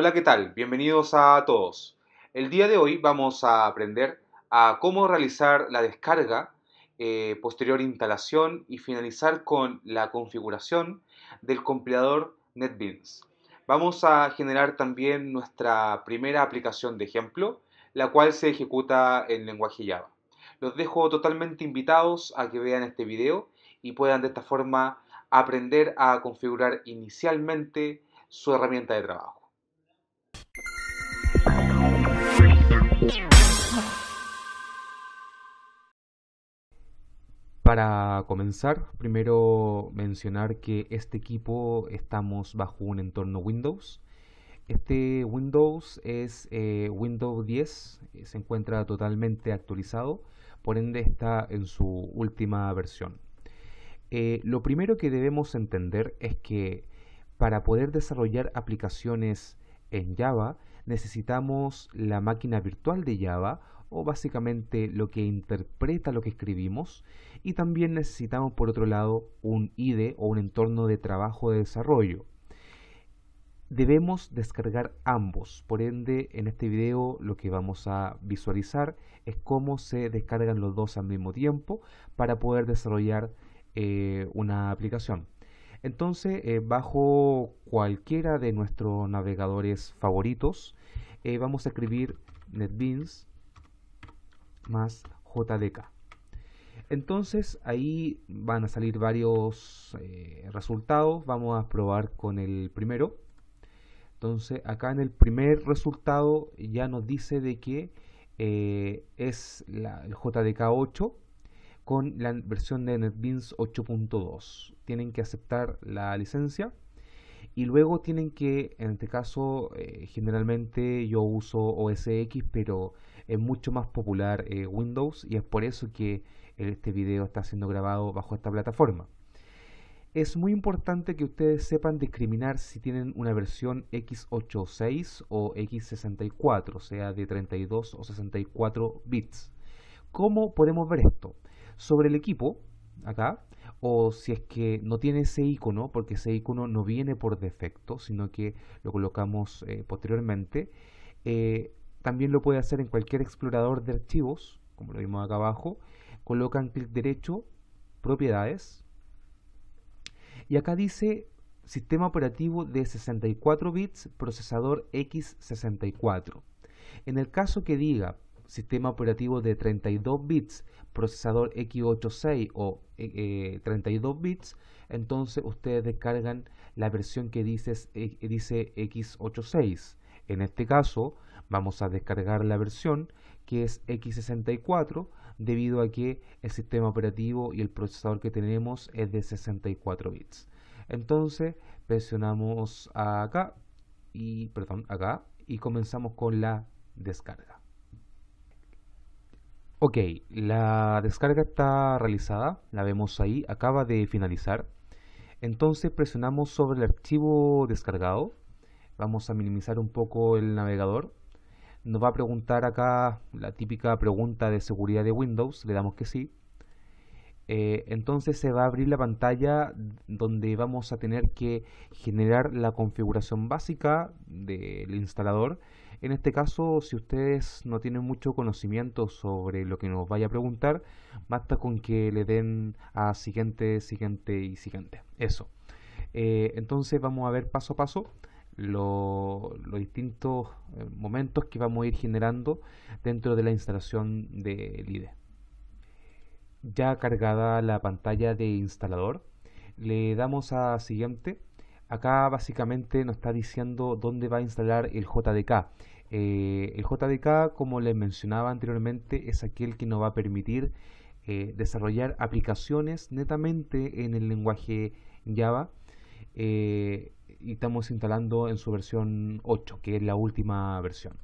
Hola, ¿qué tal? Bienvenidos a todos. El día de hoy vamos a aprender a cómo realizar la descarga, eh, posterior instalación y finalizar con la configuración del compilador NetBeans. Vamos a generar también nuestra primera aplicación de ejemplo, la cual se ejecuta en lenguaje Java. Los dejo totalmente invitados a que vean este video y puedan de esta forma aprender a configurar inicialmente su herramienta de trabajo. Para comenzar, primero mencionar que este equipo estamos bajo un entorno Windows. Este Windows es eh, Windows 10, eh, se encuentra totalmente actualizado, por ende está en su última versión. Eh, lo primero que debemos entender es que para poder desarrollar aplicaciones en Java necesitamos la máquina virtual de Java o básicamente lo que interpreta lo que escribimos. Y también necesitamos, por otro lado, un IDE o un entorno de trabajo de desarrollo. Debemos descargar ambos, por ende en este video lo que vamos a visualizar es cómo se descargan los dos al mismo tiempo para poder desarrollar eh, una aplicación. Entonces, eh, bajo cualquiera de nuestros navegadores favoritos, eh, vamos a escribir NetBeans más JDK. Entonces ahí van a salir varios eh, resultados. Vamos a probar con el primero. Entonces acá en el primer resultado ya nos dice de que eh, es la, el JDK 8 con la versión de NetBeans 8.2. Tienen que aceptar la licencia y luego tienen que, en este caso, eh, generalmente yo uso OSX, pero es mucho más popular eh, Windows y es por eso que eh, este video está siendo grabado bajo esta plataforma. Es muy importante que ustedes sepan discriminar si tienen una versión x86 o x64, o sea, de 32 o 64 bits. ¿Cómo podemos ver esto? Sobre el equipo, acá, o si es que no tiene ese icono, porque ese icono no viene por defecto, sino que lo colocamos eh, posteriormente. Eh, también lo puede hacer en cualquier explorador de archivos, como lo vimos acá abajo. Colocan clic derecho, propiedades. Y acá dice sistema operativo de 64 bits, procesador X64. En el caso que diga sistema operativo de 32 bits, procesador X86 o 32 eh, eh, bits, entonces ustedes descargan la versión que eh, dice, dice X86. En este caso, Vamos a descargar la versión que es X64 debido a que el sistema operativo y el procesador que tenemos es de 64 bits. Entonces presionamos acá y perdón, acá y comenzamos con la descarga. Ok, la descarga está realizada, la vemos ahí, acaba de finalizar. Entonces presionamos sobre el archivo descargado, vamos a minimizar un poco el navegador nos va a preguntar acá la típica pregunta de seguridad de Windows, le damos que sí. Eh, entonces se va a abrir la pantalla donde vamos a tener que generar la configuración básica del instalador. En este caso, si ustedes no tienen mucho conocimiento sobre lo que nos vaya a preguntar, basta con que le den a siguiente, siguiente y siguiente. Eso. Eh, entonces vamos a ver paso a paso los distintos eh, momentos que vamos a ir generando dentro de la instalación de IDE. Ya cargada la pantalla de instalador, le damos a siguiente. Acá básicamente nos está diciendo dónde va a instalar el JDK. Eh, el JDK, como les mencionaba anteriormente, es aquel que nos va a permitir eh, desarrollar aplicaciones netamente en el lenguaje Java y estamos instalando en su versión 8, que es la última versión.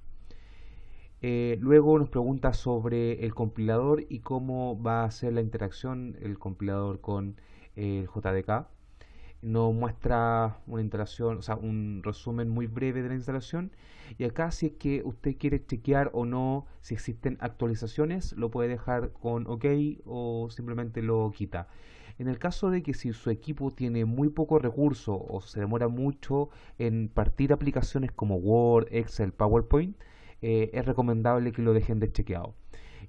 Eh, luego nos pregunta sobre el compilador y cómo va a ser la interacción el compilador con el JDK. Nos muestra una instalación, o sea, un resumen muy breve de la instalación. Y acá si es que usted quiere chequear o no si existen actualizaciones, lo puede dejar con OK o simplemente lo quita. En el caso de que si su equipo tiene muy poco recurso o se demora mucho en partir aplicaciones como Word, Excel, PowerPoint, eh, es recomendable que lo dejen deschequeado.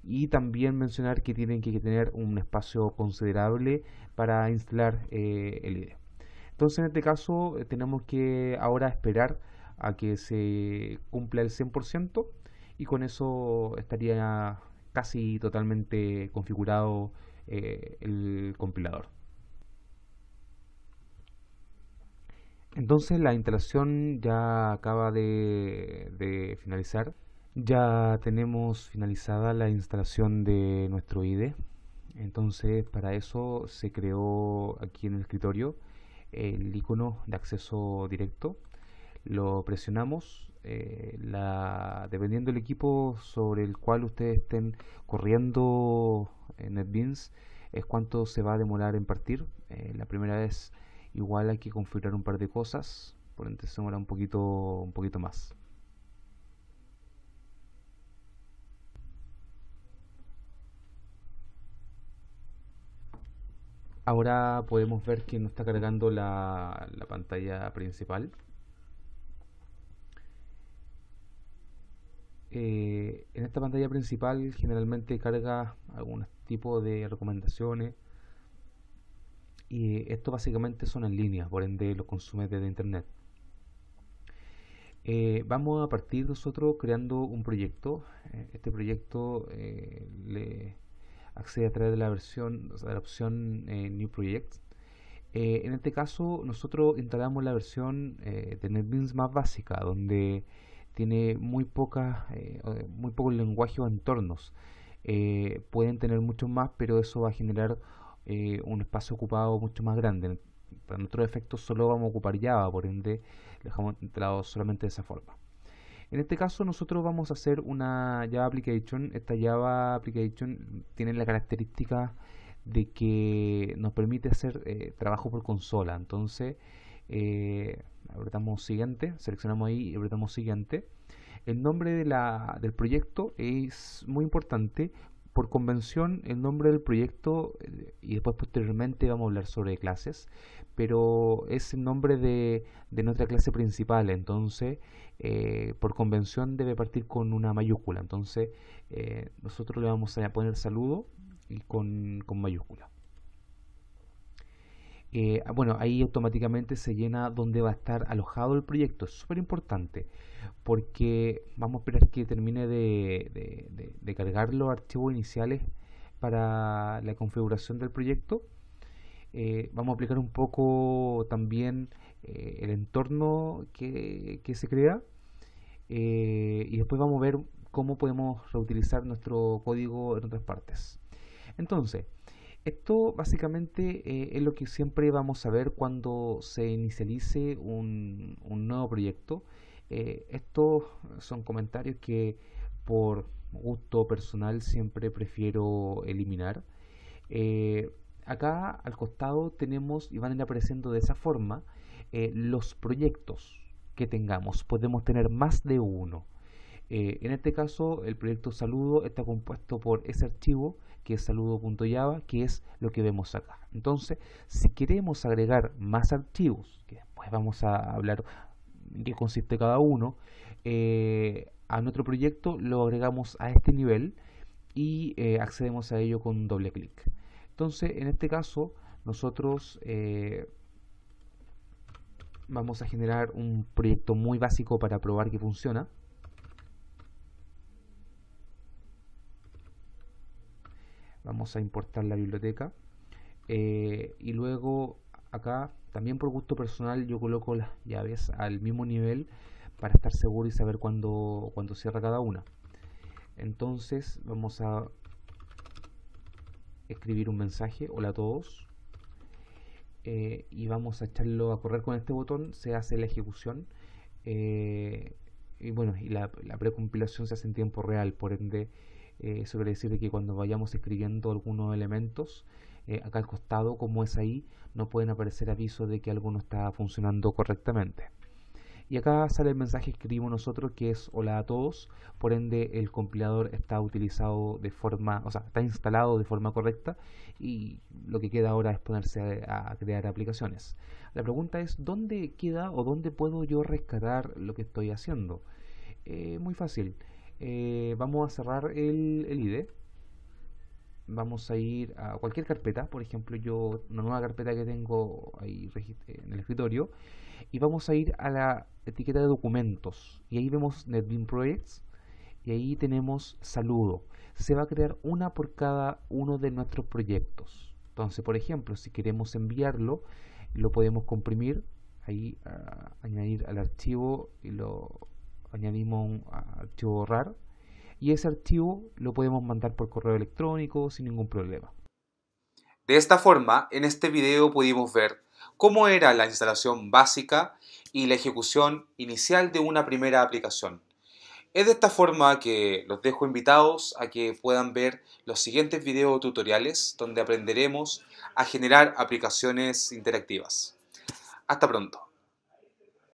Y también mencionar que tienen que tener un espacio considerable para instalar eh, el IDE. Entonces en este caso eh, tenemos que ahora esperar a que se cumpla el 100% y con eso estaría casi totalmente configurado eh, el compilador. Entonces la instalación ya acaba de, de, finalizar. Ya tenemos finalizada la instalación de nuestro IDE. Entonces para eso se creó aquí en el escritorio el icono de acceso directo lo presionamos eh, la, dependiendo del equipo sobre el cual ustedes estén corriendo en NetBeans es cuánto se va a demorar en partir eh, la primera vez igual hay que configurar un par de cosas por entonces se demora un poquito un poquito más ahora podemos ver que no está cargando la, la pantalla principal Eh, en esta pantalla principal generalmente carga algún tipo de recomendaciones y esto básicamente son en línea, por ende los consumes desde internet. Eh, vamos a partir nosotros creando un proyecto. Eh, este proyecto le accede a través de la versión, de la opción New Project. en este caso nosotros instalamos la versión de NetBeans más básica, donde tiene muy poca, eh, muy poco lenguaje o entornos. Eh, pueden tener muchos más, pero eso va a generar eh, un espacio ocupado mucho más grande. Para nuestros efectos solo vamos a ocupar Java, por ende dejamos entrado solamente de esa forma. En este caso nosotros vamos a hacer una Java Application. Esta Java Application tiene la característica de que nos permite hacer trabajo por consola. Entonces, apretamos siguiente, seleccionamos ahí y apretamos siguiente. El nombre de la, del proyecto es muy importante. Por convención, el nombre del proyecto, eh, y después posteriormente vamos a hablar sobre clases, pero es el nombre de, nuestra clase principal, entonces eh, por convención debe partir con una mayúscula, entonces eh, nosotros le vamos a poner saludo y con mayúscula. Eh, bueno, ahí automáticamente se llena donde va a estar alojado el proyecto. Es súper importante porque vamos a esperar que termine de, cargar los archivos iniciales para la configuración del proyecto. Eh, vamos a aplicar un poco también eh, el entorno que, que se crea y después vamos a ver cómo podemos reutilizar nuestro código en otras partes. Entonces, esto básicamente eh, es lo que siempre vamos a ver cuando se inicialice un, nuevo proyecto. Eh, estos son comentarios que por gusto personal siempre prefiero eliminar. Eh, acá al costado tenemos y van a ir apareciendo de esa forma los proyectos que tengamos. Podemos tener más de uno. Eh, en este caso, el proyecto Saludo está compuesto por ese archivo que es saludo.java, que es lo que vemos acá. Entonces, si queremos agregar más archivos, que después vamos a hablar en qué consiste cada uno, eh, a nuestro proyecto lo agregamos a este nivel y eh, accedemos a ello con doble clic. Entonces, en este caso, nosotros vamos a generar un proyecto muy básico para probar que funciona. a importar la biblioteca. Eh, y luego acá, también por gusto personal, yo coloco las llaves al mismo nivel para estar seguro y saber cuándo, cuándo cierra cada una. Entonces vamos a escribir un mensaje, hola a todos, eh, y vamos a echarlo a correr con este botón, se hace la ejecución. Eh, y bueno, y la, la precompilación se hace en tiempo real, por ende eso eh, quiere decir que cuando vayamos escribiendo algunos elementos, eh, acá al costado, como es ahí, no pueden aparecer avisos de que alguno está funcionando correctamente. Y acá sale el mensaje que escribimos nosotros que es hola a todos, por ende el compilador está utilizado de forma, o sea, está instalado de forma correcta y lo que queda ahora es ponerse a, crear aplicaciones. La pregunta es, ¿dónde queda o dónde puedo yo rescatar lo que estoy haciendo? Eh, muy fácil. Eh, vamos a cerrar el, el ID. E. Vamos a ir a cualquier carpeta, por ejemplo, yo una nueva carpeta que tengo ahí en el escritorio, y vamos a ir a la etiqueta de documentos. Y ahí vemos NetBeans Projects, y ahí tenemos saludo. Se va a crear una por cada uno de nuestros proyectos. Entonces, por ejemplo, si queremos enviarlo, lo podemos comprimir, ahí añadir al archivo y lo añadimos un archivo RAR y ese archivo lo podemos mandar por correo electrónico sin ningún problema. De esta forma, en este video pudimos ver cómo era la instalación básica y la ejecución inicial de una primera aplicación. Es de esta forma que los dejo invitados a que puedan ver los siguientes video tutoriales donde aprenderemos a generar aplicaciones interactivas. Hasta pronto.